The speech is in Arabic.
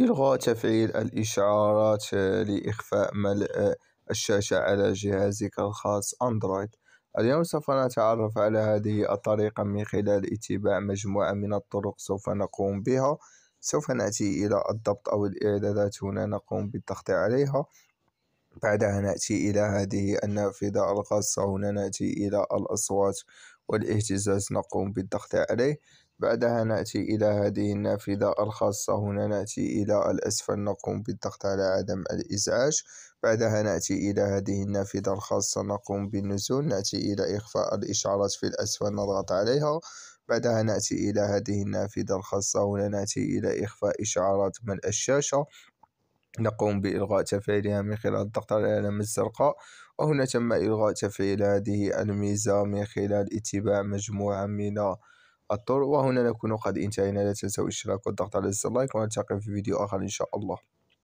إلغاء تفعيل الإشعارات لإخفاء ملء الشاشة على جهازك الخاص أندرويد. اليوم سوف نتعرف على هذه الطريقة من خلال اتباع مجموعة من الطرق سوف نقوم بها سوف نأتي إلى الضبط أو الإعدادات هنا نقوم بالضغط عليها بعدها نأتي إلى هذه النافذة الخاصة هنا نأتي إلى الأصوات والاهتزاز نقوم بالضغط عليه بعدها نأتي إلى هذه النافذة الخاصة هنا نأتي إلى الأسفل نقوم بالضغط على عدم الإزعاج بعدها نأتي إلى هذه النافذة الخاصة نقوم بالنزول نأتي إلى إخفاء الإشعارات في الأسفل نضغط عليها بعدها نأتي إلى هذه النافذة الخاصة هنا نأتي إلى إخفاء إشعارات ملء الشاشة نقوم بإلغاء تفعيلها من خلال الضغط على العلامة الزرقاء وهنا تم إلغاء تفعيل هذه الميزة من خلال اتباع مجموعة من الطرق وهنا نكون قد انتهينا لا تنسوا الاشتراك والضغط على زر اللايك ونلتقي في فيديو آخر إن شاء الله